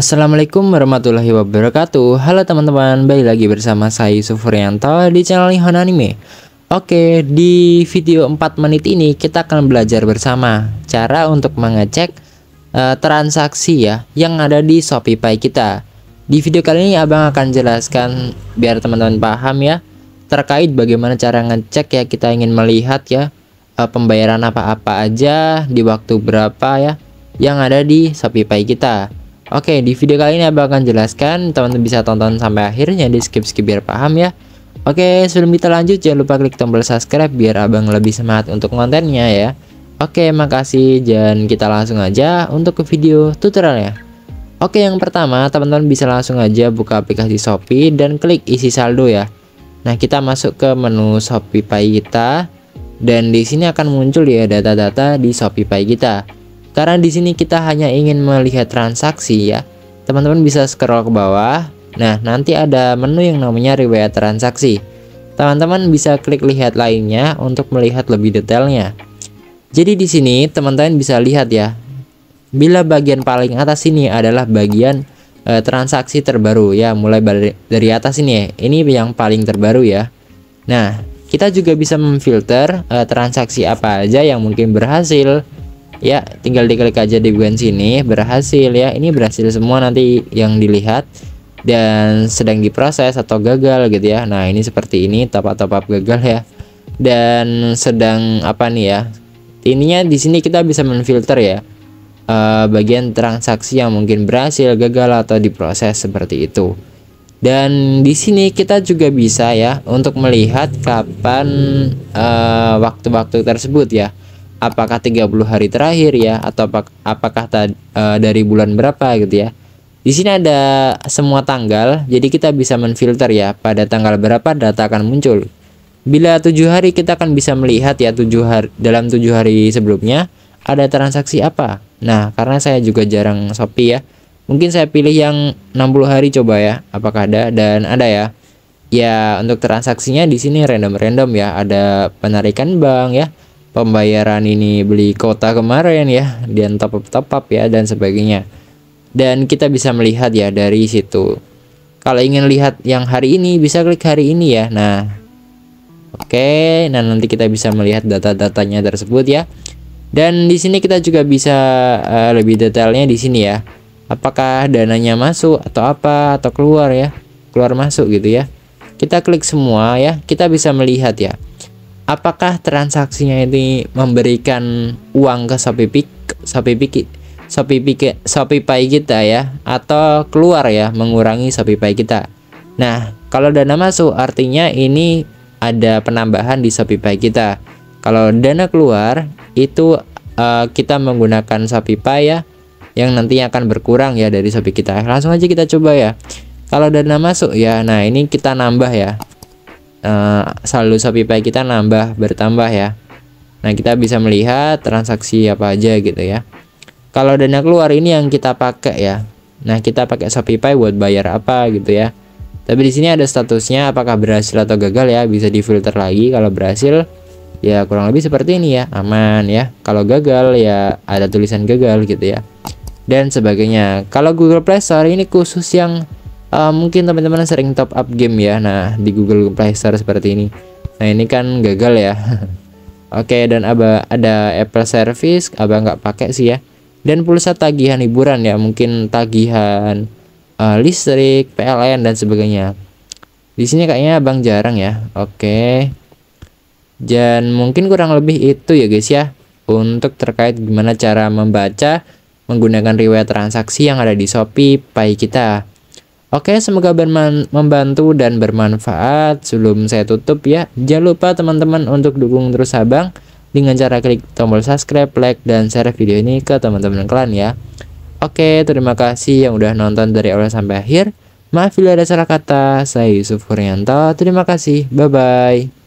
Assalamualaikum warahmatullahi wabarakatuh Halo teman-teman, balik lagi bersama saya Yusuf Furianto di channel Nihon Anime Oke, di video 4 menit ini kita akan belajar bersama Cara untuk mengecek uh, transaksi ya yang ada di ShopeePay kita Di video kali ini abang akan jelaskan biar teman-teman paham ya Terkait bagaimana cara ngecek ya kita ingin melihat ya uh, Pembayaran apa-apa aja di waktu berapa ya yang ada di ShopeePay kita Oke, di video kali ini Abang akan jelaskan, teman-teman bisa tonton sampai akhirnya di skip-skip biar paham ya. Oke, sebelum kita lanjut jangan lupa klik tombol subscribe biar Abang lebih semangat untuk kontennya ya. Oke, makasih dan kita langsung aja untuk ke video tutorialnya. Oke, yang pertama teman-teman bisa langsung aja buka aplikasi Shopee dan klik isi saldo ya. Nah, kita masuk ke menu Shopee Pay kita dan di sini akan muncul ya data-data di Shopee Pay kita. Karena di sini kita hanya ingin melihat transaksi ya. Teman-teman bisa scroll ke bawah. Nah, nanti ada menu yang namanya riwayat transaksi. Teman-teman bisa klik lihat lainnya untuk melihat lebih detailnya. Jadi di sini teman-teman bisa lihat ya. Bila bagian paling atas ini adalah bagian e, transaksi terbaru ya, mulai dari atas ini ya. Ini yang paling terbaru ya. Nah, kita juga bisa memfilter e, transaksi apa aja yang mungkin berhasil, ya tinggal diklik aja di bagian sini berhasil ya ini berhasil semua nanti yang dilihat dan sedang diproses atau gagal gitu ya nah ini seperti ini top up top up gagal ya dan sedang apa nih ya Ininya di sini kita bisa menfilter ya eh, bagian transaksi yang mungkin berhasil gagal atau diproses seperti itu dan di sini kita juga bisa ya untuk melihat kapan eh, waktu-waktu uh, waktu -waktu tersebut ya apakah 30 hari terakhir ya atau apakah, eh, dari bulan berapa gitu ya. Di sini ada semua tanggal, jadi kita bisa menfilter ya pada tanggal berapa data akan muncul. Bila tujuh hari kita akan bisa melihat ya tujuh hari dalam tujuh hari sebelumnya ada transaksi apa. Nah, karena saya juga jarang Shopee ya. Mungkin saya pilih yang 60 hari coba ya, apakah ada dan ada ya. Ya, untuk transaksinya di sini random-random ya, ada penarikan bank ya, pembayaran ini beli kota kemarin ya dan top up top up ya dan sebagainya dan kita bisa melihat ya dari situ kalau ingin lihat yang hari ini bisa klik hari ini ya nah oke okay, nah nanti kita bisa melihat data-datanya tersebut ya dan di sini kita juga bisa uh, lebih detailnya di sini ya apakah dananya masuk atau apa atau keluar ya keluar masuk gitu ya kita klik semua ya kita bisa melihat ya apakah transaksinya ini memberikan uang ke Shopee Pick, Shopee Pick, Shopee Pick, pay kita ya atau keluar ya mengurangi pay kita. Nah, kalau dana masuk artinya ini ada penambahan di pay kita. Kalau dana keluar itu uh, kita menggunakan pay ya yang nantinya akan berkurang ya dari Shopee kita. Langsung aja kita coba ya. Kalau dana masuk ya, nah ini kita nambah ya Eh, saldo saldo pay kita nambah bertambah ya. Nah, kita bisa melihat transaksi apa aja gitu ya. Kalau dana keluar ini yang kita pakai ya. Nah, kita pakai pay buat bayar apa gitu ya. Tapi di sini ada statusnya apakah berhasil atau gagal ya, bisa difilter lagi kalau berhasil ya kurang lebih seperti ini ya, aman ya. Kalau gagal ya ada tulisan gagal gitu ya. Dan sebagainya. Kalau Google Play Store ini khusus yang uh, mungkin teman-teman sering top up game ya nah di Google Play Store seperti ini nah ini kan gagal ya oke dan aba ada Apple Service abang nggak pakai sih ya dan pulsa tagihan hiburan ya mungkin tagihan uh, listrik PLN dan sebagainya di sini kayaknya abang jarang ya oke dan mungkin kurang lebih itu ya guys ya untuk terkait gimana cara membaca menggunakan riwayat transaksi yang ada di Shopee Pay kita. Oke, semoga membantu dan bermanfaat. Sebelum saya tutup ya, jangan lupa teman-teman untuk dukung terus Abang dengan cara klik tombol subscribe, like, dan share video ini ke teman-teman kalian ya. Oke, terima kasih yang udah nonton dari awal sampai akhir. Maaf bila ada salah kata, saya Yusuf Kurnianto. Terima kasih, bye-bye.